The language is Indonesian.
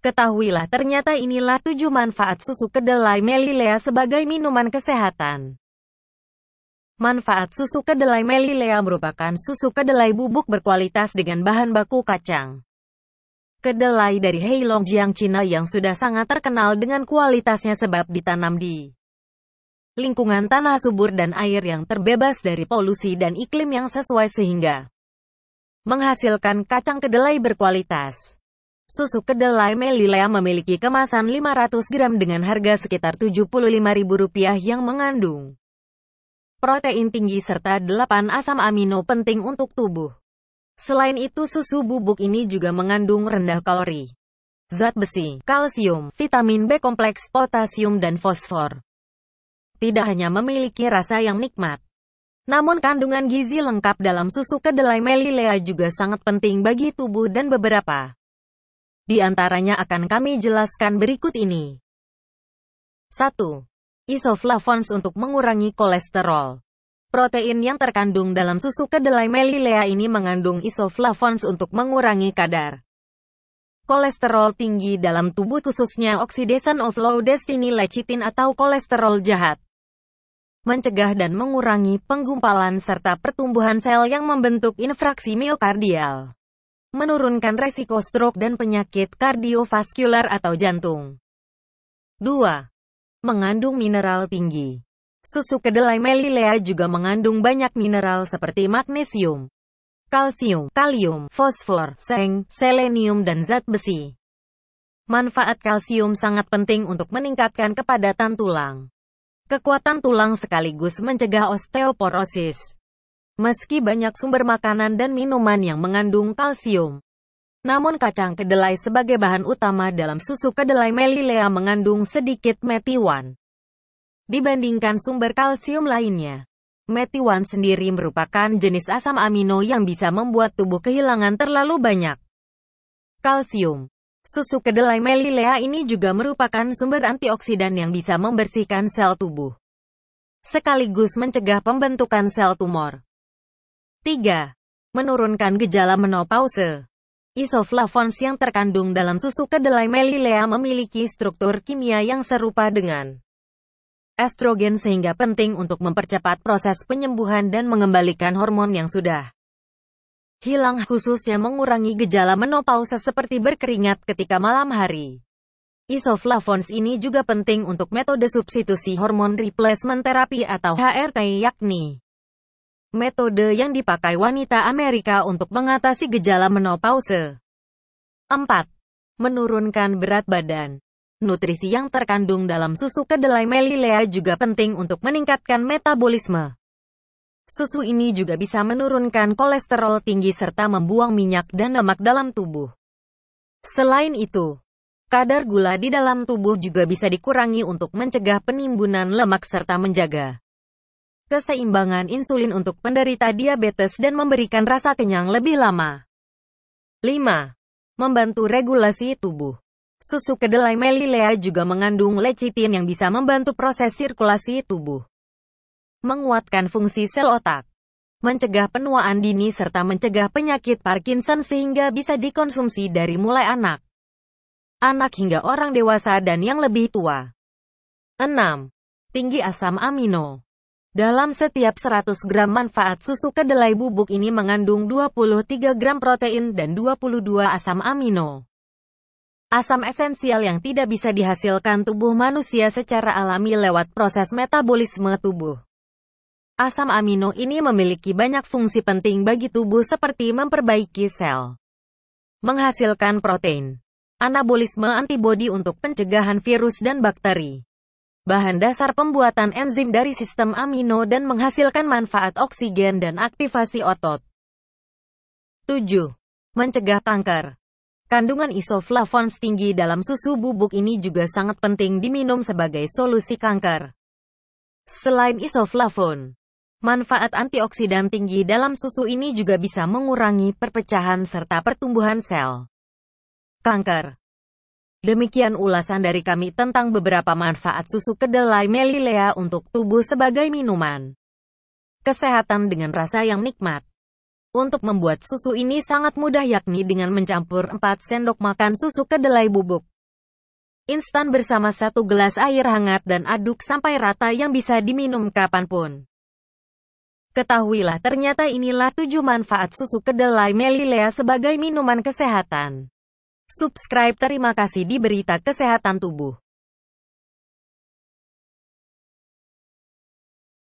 Ketahuilah ternyata inilah tujuh manfaat susu kedelai Melilea sebagai minuman kesehatan. Manfaat susu kedelai Melilea merupakan susu kedelai bubuk berkualitas dengan bahan baku kacang. Kedelai dari Heilongjiang Cina yang sudah sangat terkenal dengan kualitasnya sebab ditanam di lingkungan tanah subur dan air yang terbebas dari polusi dan iklim yang sesuai sehingga menghasilkan kacang kedelai berkualitas. Susu kedelai Melilea memiliki kemasan 500 gram dengan harga sekitar Rp75.000 yang mengandung protein tinggi serta 8 asam amino penting untuk tubuh. Selain itu susu bubuk ini juga mengandung rendah kalori, zat besi, kalsium, vitamin B kompleks, potasium dan fosfor. Tidak hanya memiliki rasa yang nikmat, namun kandungan gizi lengkap dalam susu kedelai Melilea juga sangat penting bagi tubuh dan beberapa di antaranya akan kami jelaskan berikut ini. 1. Isoflavones untuk mengurangi kolesterol. Protein yang terkandung dalam susu kedelai melilea ini mengandung isoflavones untuk mengurangi kadar kolesterol tinggi dalam tubuh khususnya oxidation of low destiny lecithin atau kolesterol jahat. Mencegah dan mengurangi penggumpalan serta pertumbuhan sel yang membentuk infraksi miokardial menurunkan resiko stroke dan penyakit kardiovaskular atau jantung. 2. Mengandung mineral tinggi. Susu kedelai Melilea juga mengandung banyak mineral seperti magnesium, kalsium, kalium, fosfor, seng, selenium dan zat besi. Manfaat kalsium sangat penting untuk meningkatkan kepadatan tulang, kekuatan tulang sekaligus mencegah osteoporosis. Meski banyak sumber makanan dan minuman yang mengandung kalsium, namun kacang kedelai sebagai bahan utama dalam susu kedelai Melilea mengandung sedikit metiwan dibandingkan sumber kalsium lainnya. Metiwan sendiri merupakan jenis asam amino yang bisa membuat tubuh kehilangan terlalu banyak kalsium. Susu kedelai Melilea ini juga merupakan sumber antioksidan yang bisa membersihkan sel tubuh, sekaligus mencegah pembentukan sel tumor. 3. Menurunkan gejala menopause. Isoflavons yang terkandung dalam susu kedelai Melilea memiliki struktur kimia yang serupa dengan estrogen sehingga penting untuk mempercepat proses penyembuhan dan mengembalikan hormon yang sudah hilang khususnya mengurangi gejala menopause seperti berkeringat ketika malam hari. Isoflavons ini juga penting untuk metode substitusi hormon replacement therapy atau HRT yakni Metode yang dipakai wanita Amerika untuk mengatasi gejala menopause. 4. Menurunkan berat badan. Nutrisi yang terkandung dalam susu kedelai melilea juga penting untuk meningkatkan metabolisme. Susu ini juga bisa menurunkan kolesterol tinggi serta membuang minyak dan lemak dalam tubuh. Selain itu, kadar gula di dalam tubuh juga bisa dikurangi untuk mencegah penimbunan lemak serta menjaga keseimbangan insulin untuk penderita diabetes dan memberikan rasa kenyang lebih lama. 5. Membantu regulasi tubuh. Susu kedelai melilea juga mengandung lecitin yang bisa membantu proses sirkulasi tubuh. Menguatkan fungsi sel otak. Mencegah penuaan dini serta mencegah penyakit Parkinson sehingga bisa dikonsumsi dari mulai anak. Anak hingga orang dewasa dan yang lebih tua. 6. Tinggi asam amino. Dalam setiap 100 gram manfaat susu kedelai bubuk ini mengandung 23 gram protein dan 22 asam amino. Asam esensial yang tidak bisa dihasilkan tubuh manusia secara alami lewat proses metabolisme tubuh. Asam amino ini memiliki banyak fungsi penting bagi tubuh seperti memperbaiki sel, menghasilkan protein, anabolisme antibodi untuk pencegahan virus dan bakteri, bahan dasar pembuatan enzim dari sistem amino dan menghasilkan manfaat oksigen dan aktivasi otot. 7. Mencegah kanker. Kandungan isoflavon tinggi dalam susu bubuk ini juga sangat penting diminum sebagai solusi kanker. Selain isoflavon, manfaat antioksidan tinggi dalam susu ini juga bisa mengurangi perpecahan serta pertumbuhan sel. Kanker Demikian ulasan dari kami tentang beberapa manfaat susu kedelai Melilea untuk tubuh sebagai minuman. Kesehatan dengan rasa yang nikmat. Untuk membuat susu ini sangat mudah yakni dengan mencampur 4 sendok makan susu kedelai bubuk. Instan bersama satu gelas air hangat dan aduk sampai rata yang bisa diminum kapanpun. Ketahuilah ternyata inilah 7 manfaat susu kedelai Melilea sebagai minuman kesehatan. Subscribe terima kasih di berita kesehatan tubuh.